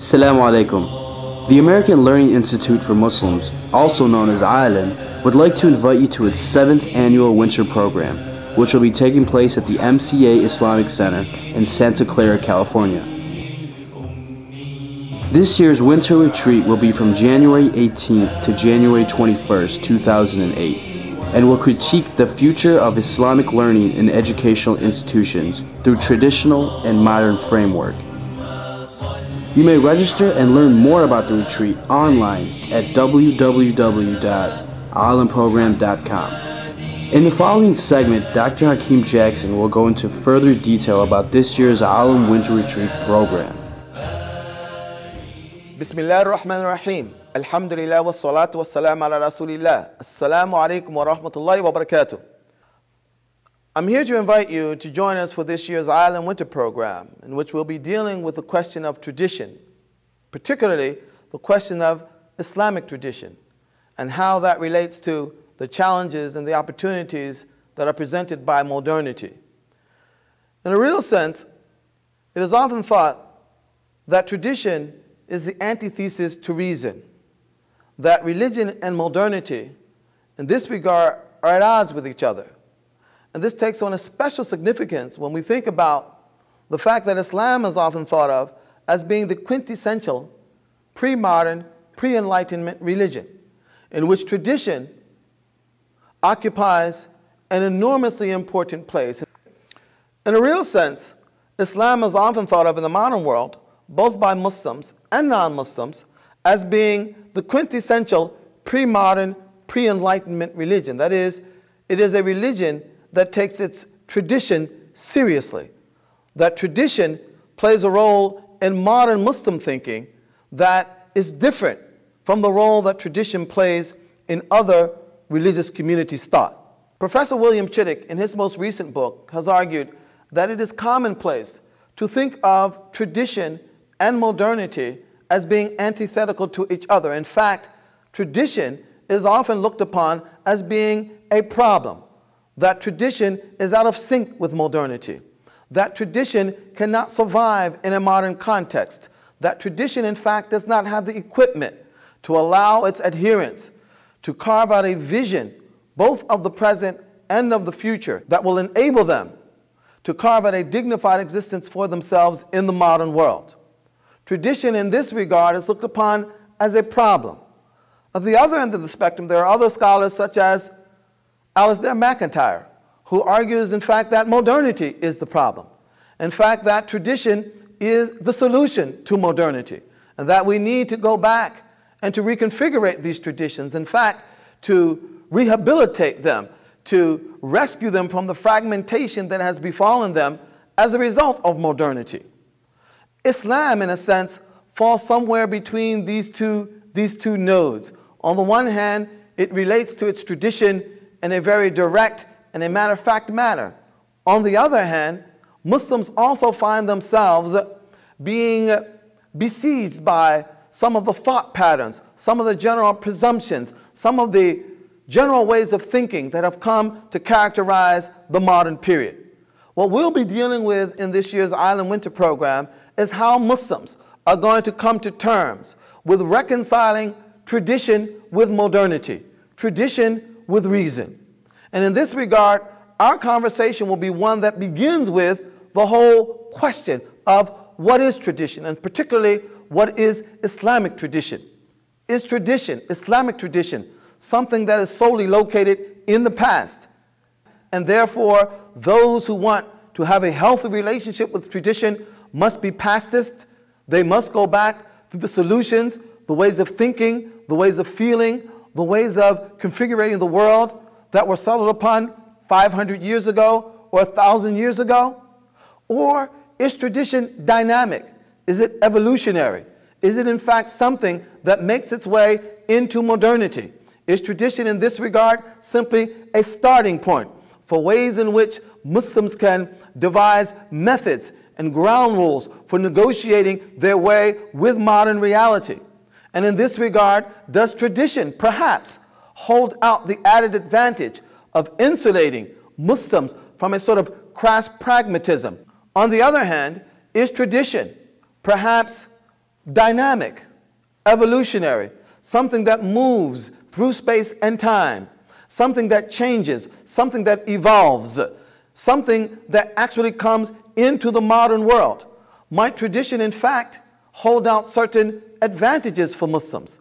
Assalamu alaikum. The American Learning Institute for Muslims, also known as ILIM, would like to invite you to its 7th annual winter program, which will be taking place at the MCA Islamic Center in Santa Clara, California. This year's winter retreat will be from January 18th to January 21st, 2008, and will critique the future of Islamic learning in educational institutions through traditional and modern framework. You may register and learn more about the retreat online at www.islandprogram.com. In the following segment, Dr. Hakeem Jackson will go into further detail about this year's Alam Winter Retreat program. Bismillah ar-Rahman ar-Rahim. Alhamdulillah wa salatu wa salam ala rasulillah. Assalamu alaikum wa rahmatullahi wa barakatuh. I'm here to invite you to join us for this year's Island Winter Program, in which we'll be dealing with the question of tradition, particularly the question of Islamic tradition, and how that relates to the challenges and the opportunities that are presented by modernity. In a real sense, it is often thought that tradition is the antithesis to reason, that religion and modernity in this regard are at odds with each other. And this takes on a special significance when we think about the fact that Islam is often thought of as being the quintessential pre-modern, pre-enlightenment religion in which tradition occupies an enormously important place. In a real sense, Islam is often thought of in the modern world, both by Muslims and non-Muslims, as being the quintessential pre-modern, pre-enlightenment religion. That is, it is a religion that takes its tradition seriously. That tradition plays a role in modern Muslim thinking that is different from the role that tradition plays in other religious communities' thought. Professor William Chittick, in his most recent book, has argued that it is commonplace to think of tradition and modernity as being antithetical to each other. In fact, tradition is often looked upon as being a problem, that tradition is out of sync with modernity. That tradition cannot survive in a modern context. That tradition, in fact, does not have the equipment to allow its adherents to carve out a vision, both of the present and of the future, that will enable them to carve out a dignified existence for themselves in the modern world. Tradition in this regard is looked upon as a problem. At the other end of the spectrum, there are other scholars such as Alasdair MacIntyre, who argues, in fact, that modernity is the problem. In fact, that tradition is the solution to modernity, and that we need to go back and to reconfigure these traditions, in fact, to rehabilitate them, to rescue them from the fragmentation that has befallen them as a result of modernity. Islam, in a sense, falls somewhere between these two, these two nodes. On the one hand, it relates to its tradition in a very direct and a matter of fact manner. On the other hand, Muslims also find themselves being besieged by some of the thought patterns, some of the general presumptions, some of the general ways of thinking that have come to characterize the modern period. What we'll be dealing with in this year's Island Winter Program is how Muslims are going to come to terms with reconciling tradition with modernity, tradition with reason. And in this regard, our conversation will be one that begins with the whole question of what is tradition, and particularly what is Islamic tradition. Is tradition, Islamic tradition, something that is solely located in the past? And therefore, those who want to have a healthy relationship with tradition must be pastist. They must go back to the solutions, the ways of thinking, the ways of feeling, the ways of configuring the world that were settled upon 500 years ago or 1,000 years ago? Or is tradition dynamic? Is it evolutionary? Is it in fact something that makes its way into modernity? Is tradition in this regard simply a starting point for ways in which Muslims can devise methods and ground rules for negotiating their way with modern reality? And in this regard, does tradition perhaps hold out the added advantage of insulating Muslims from a sort of crass pragmatism? On the other hand, is tradition perhaps dynamic, evolutionary, something that moves through space and time, something that changes, something that evolves, something that actually comes into the modern world? Might tradition, in fact, hold out certain advantages for Muslims,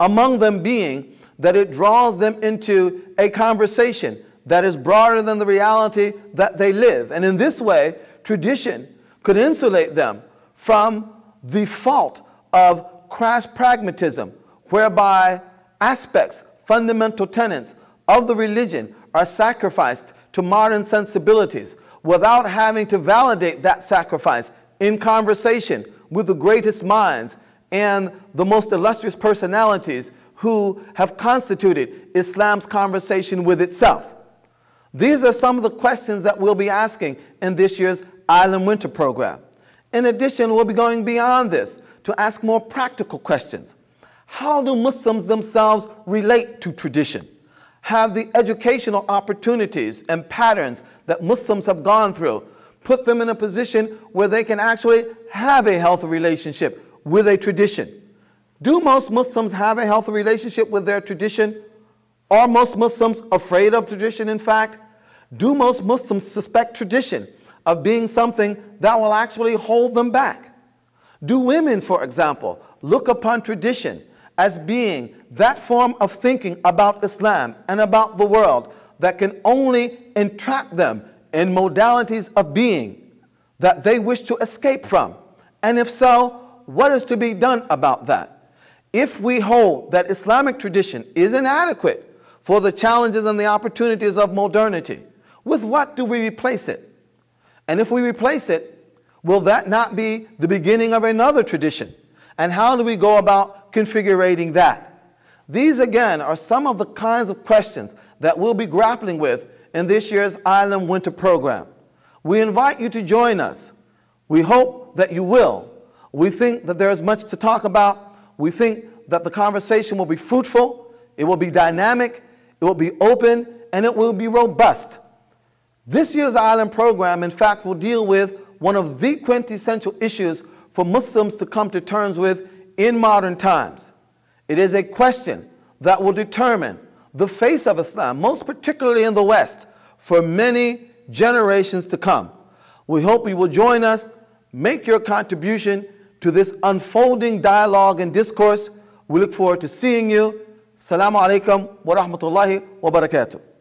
among them being that it draws them into a conversation that is broader than the reality that they live. And in this way, tradition could insulate them from the fault of crass pragmatism, whereby aspects, fundamental tenets of the religion are sacrificed to modern sensibilities without having to validate that sacrifice in conversation with the greatest minds and the most illustrious personalities who have constituted Islam's conversation with itself? These are some of the questions that we'll be asking in this year's Island Winter program. In addition, we'll be going beyond this to ask more practical questions. How do Muslims themselves relate to tradition? Have the educational opportunities and patterns that Muslims have gone through put them in a position where they can actually have a healthy relationship with a tradition. Do most Muslims have a healthy relationship with their tradition? Are most Muslims afraid of tradition, in fact? Do most Muslims suspect tradition of being something that will actually hold them back? Do women, for example, look upon tradition as being that form of thinking about Islam and about the world that can only entrap them and modalities of being that they wish to escape from? And if so, what is to be done about that? If we hold that Islamic tradition is inadequate for the challenges and the opportunities of modernity, with what do we replace it? And if we replace it, will that not be the beginning of another tradition? And how do we go about configuring that? These, again, are some of the kinds of questions that we'll be grappling with in this year's Island Winter Program. We invite you to join us. We hope that you will. We think that there is much to talk about. We think that the conversation will be fruitful, it will be dynamic, it will be open, and it will be robust. This year's Island Program, in fact, will deal with one of the quintessential issues for Muslims to come to terms with in modern times. It is a question that will determine the face of Islam, most particularly in the West, for many generations to come. We hope you will join us, make your contribution to this unfolding dialogue and discourse. We look forward to seeing you. Assalamu alaikum wa rahmatullahi wa barakatuh.